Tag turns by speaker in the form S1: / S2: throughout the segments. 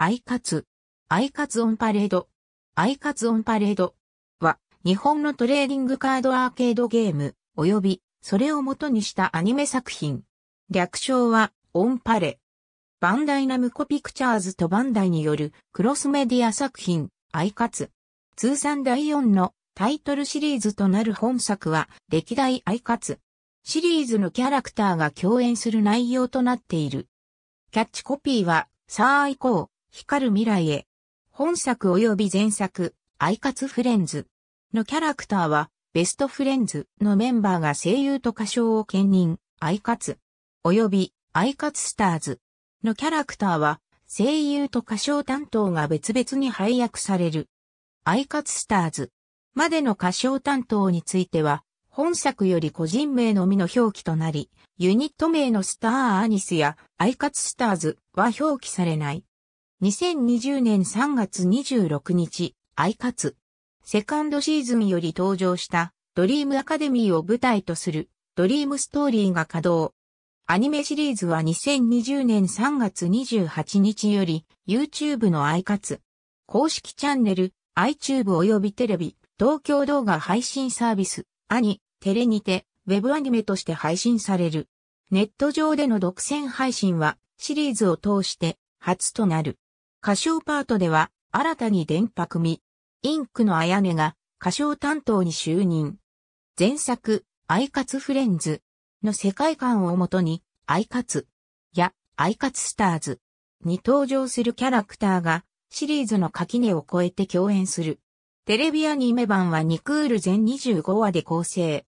S1: アイカツ、アイカツオンパレード、アイカツオンパレードは日本のトレーディングカードアーケードゲーム及びそれを元にしたアニメ作品。略称はオンパレ。バンダイナムコピクチャーズとバンダイによるクロスメディア作品、アイカツ。通算第4のタイトルシリーズとなる本作は歴代アイカツ。シリーズのキャラクターが共演する内容となっている。キャッチコピーは、さあ行こう。光る未来へ。本作及び前作、アイカツフレンズのキャラクターは、ベストフレンズのメンバーが声優と歌唱を兼任、アイカツ、及びアイカツスターズのキャラクターは、声優と歌唱担当が別々に配役される。アイカツスターズまでの歌唱担当については、本作より個人名のみの表記となり、ユニット名のスターアニスやアイカツスターズは表記されない。2020年3月26日、アイカツ。セカンドシーズンより登場したドリームアカデミーを舞台とするドリームストーリーが稼働。アニメシリーズは2020年3月28日より YouTube のアイカツ。公式チャンネル、iTube 及びテレビ、東京動画配信サービス、アニ、テレにて、ウェブアニメとして配信される。ネット上での独占配信はシリーズを通して初となる。歌唱パートでは、新たに電波組、インクのあやねが歌唱担当に就任。前作、アイカツフレンズの世界観をもとに、アイカツやアイカツスターズに登場するキャラクターがシリーズの垣根を越えて共演する。テレビアニメ版は2クール全25話で構成。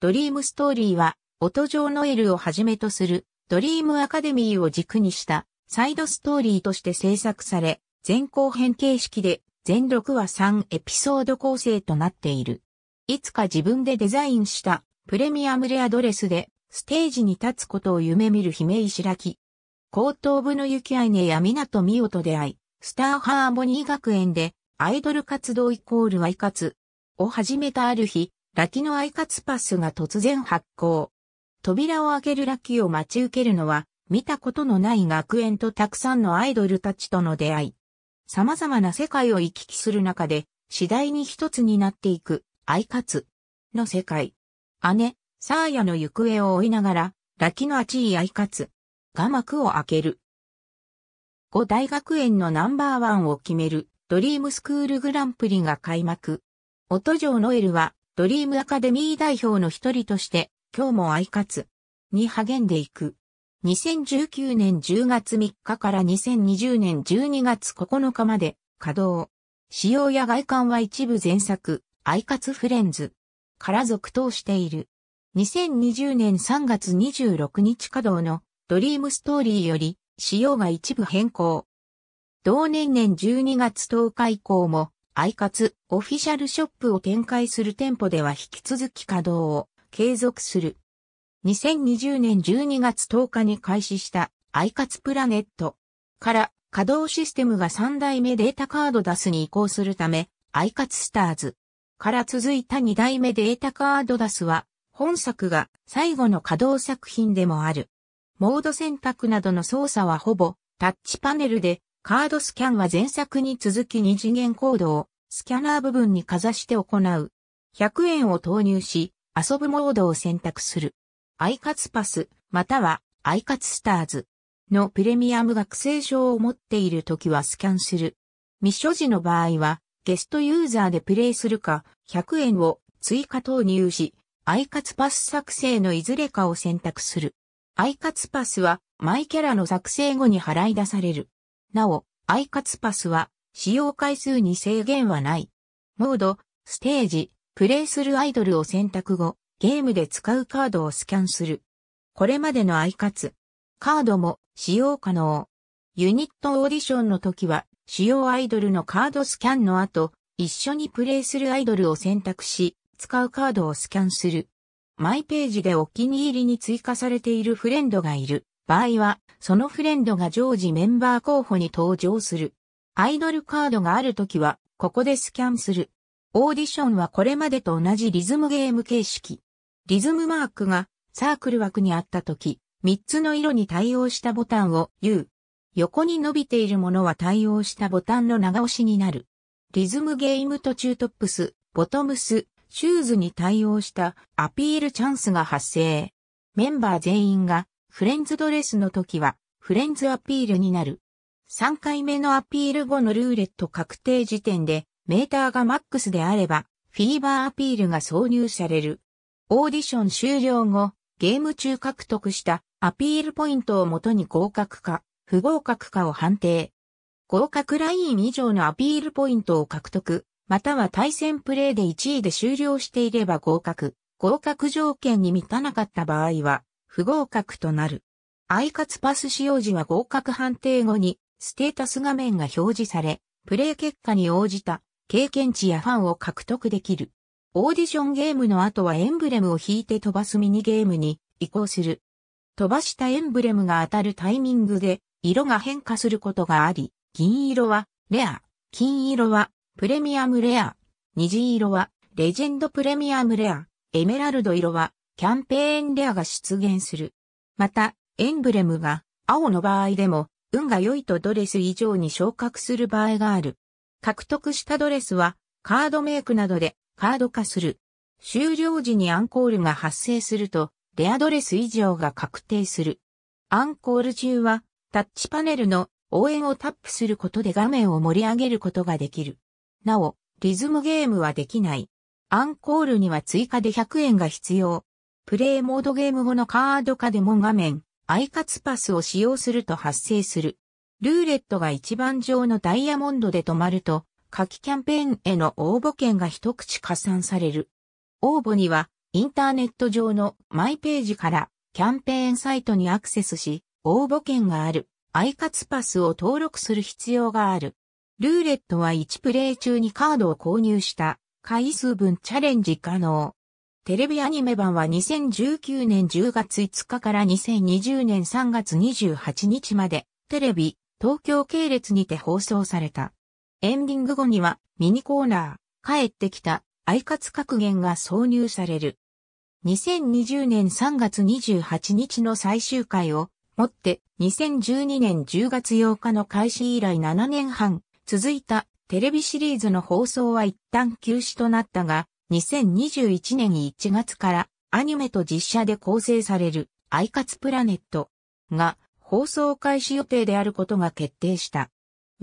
S1: ドリームストーリーは、音上ノエルをはじめとするドリームアカデミーを軸にしたサイドストーリーとして制作され、前後編形式で全6話3エピソード構成となっている。いつか自分でデザインしたプレミアムレアドレスでステージに立つことを夢見る姫石らき。後頭部の雪姉や港美代と出会い、スターハーモニー学園でアイドル活動イコールアイカツを始めたある日、ラキのアイカツパスが突然発行。扉を開けるラキを待ち受けるのは見たことのない学園とたくさんのアイドルたちとの出会い。様々な世界を行き来する中で、次第に一つになっていく、アイカツの世界。姉、サーヤの行方を追いながら、ラキのあちいアイカツが幕を開ける。5大学園のナンバーワンを決める、ドリームスクールグランプリが開幕。音城ノエルは、ドリームアカデミー代表の一人として、今日もアイカツに励んでいく。2019年10月3日から2020年12月9日まで稼働。仕様や外観は一部前作、アイカツフレンズから続投している。2020年3月26日稼働のドリームストーリーより仕様が一部変更。同年年12月10日以降も、アイカツオフィシャルショップを展開する店舗では引き続き稼働を継続する。2020年12月10日に開始したアイカツプラネットから稼働システムが3代目データカードダスに移行するため、アイカツスターズから続いた2代目データカードダスは、本作が最後の稼働作品でもある。モード選択などの操作はほぼタッチパネルで、カードスキャンは前作に続き2次元コードをスキャナー部分にかざして行う。100円を投入し、遊ぶモードを選択する。アイカツパス、またはアイカツスターズのプレミアム学生証を持っているときはスキャンする。未所持の場合は、ゲストユーザーでプレイするか、100円を追加投入し、アイカツパス作成のいずれかを選択する。アイカツパスは、マイキャラの作成後に払い出される。なお、アイカツパスは、使用回数に制限はない。モード、ステージ、プレイするアイドルを選択後、ゲームで使うカードをスキャンする。これまでのアイカツ。カードも使用可能。ユニットオーディションの時は、使用アイドルのカードスキャンの後、一緒にプレイするアイドルを選択し、使うカードをスキャンする。マイページでお気に入りに追加されているフレンドがいる場合は、そのフレンドが常時メンバー候補に登場する。アイドルカードがある時は、ここでスキャンする。オーディションはこれまでと同じリズムゲーム形式。リズムマークがサークル枠にあった時、3つの色に対応したボタンを U。横に伸びているものは対応したボタンの長押しになる。リズムゲーム途中トップス、ボトムス、シューズに対応したアピールチャンスが発生。メンバー全員がフレンズドレスの時はフレンズアピールになる。3回目のアピール後のルーレット確定時点でメーターがマックスであればフィーバーアピールが挿入される。オーディション終了後、ゲーム中獲得したアピールポイントをもとに合格か、不合格かを判定。合格ライン以上のアピールポイントを獲得、または対戦プレーで1位で終了していれば合格、合格条件に満たなかった場合は、不合格となる。アイカツパス使用時は合格判定後に、ステータス画面が表示され、プレイ結果に応じた経験値やファンを獲得できる。オーディションゲームの後はエンブレムを引いて飛ばすミニゲームに移行する。飛ばしたエンブレムが当たるタイミングで色が変化することがあり、銀色はレア、金色はプレミアムレア、虹色はレジェンドプレミアムレア、エメラルド色はキャンペーンレアが出現する。また、エンブレムが青の場合でも運が良いとドレス以上に昇格する場合がある。獲得したドレスはカードメイクなどでカード化する。終了時にアンコールが発生すると、レアドレス以上が確定する。アンコール中は、タッチパネルの応援をタップすることで画面を盛り上げることができる。なお、リズムゲームはできない。アンコールには追加で100円が必要。プレイモードゲーム後のカード化でも画面、アイカツパスを使用すると発生する。ルーレットが一番上のダイヤモンドで止まると、夏季キャンペーンへの応募券が一口加算される。応募には、インターネット上のマイページからキャンペーンサイトにアクセスし、応募券がある、アイカツパスを登録する必要がある。ルーレットは1プレイ中にカードを購入した回数分チャレンジ可能。テレビアニメ版は2019年10月5日から2020年3月28日までテレビ、東京系列にて放送された。エンディング後にはミニコーナー、帰ってきた、アイカツ格言が挿入される。2020年3月28日の最終回をもって2012年10月8日の開始以来7年半続いたテレビシリーズの放送は一旦休止となったが2021年1月からアニメと実写で構成されるアイカツプラネットが放送開始予定であることが決定した。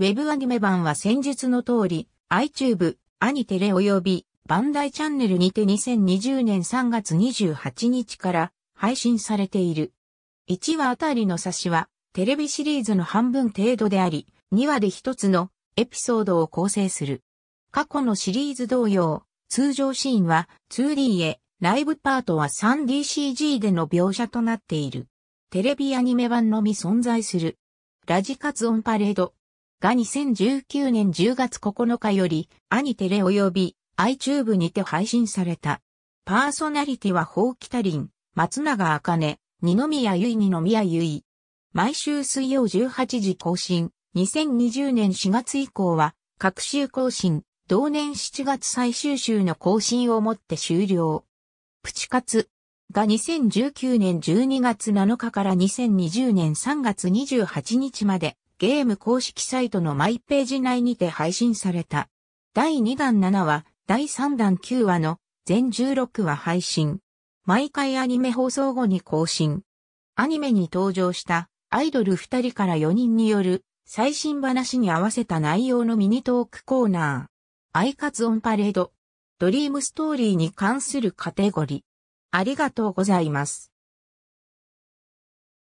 S1: ウェブアニメ版は先日の通り、iTube、アニテレ及び、バンダイチャンネルにて2020年3月28日から配信されている。1話あたりの差しは、テレビシリーズの半分程度であり、2話で1つのエピソードを構成する。過去のシリーズ同様、通常シーンは 2D へ、ライブパートは 3DCG での描写となっている。テレビアニメ版のみ存在する。ラジカツオンパレード、が2019年10月9日より、アニテレ及び iTube にて配信された。パーソナリティはホキタリン、松永茜、二宮ゆい二宮ゆい。毎週水曜18時更新、2020年4月以降は、各週更新、同年7月最終週の更新をもって終了。プチカツが2019年12月7日から2020年3月28日までゲーム公式サイトのマイページ内にて配信された。第2弾7話、第3弾9話の全16話配信。毎回アニメ放送後に更新。アニメに登場したアイドル2人から4人による最新話に合わせた内容のミニトークコーナー。アイカツオンパレード。ドリームストーリーに関するカテゴリー。ありがとうございます。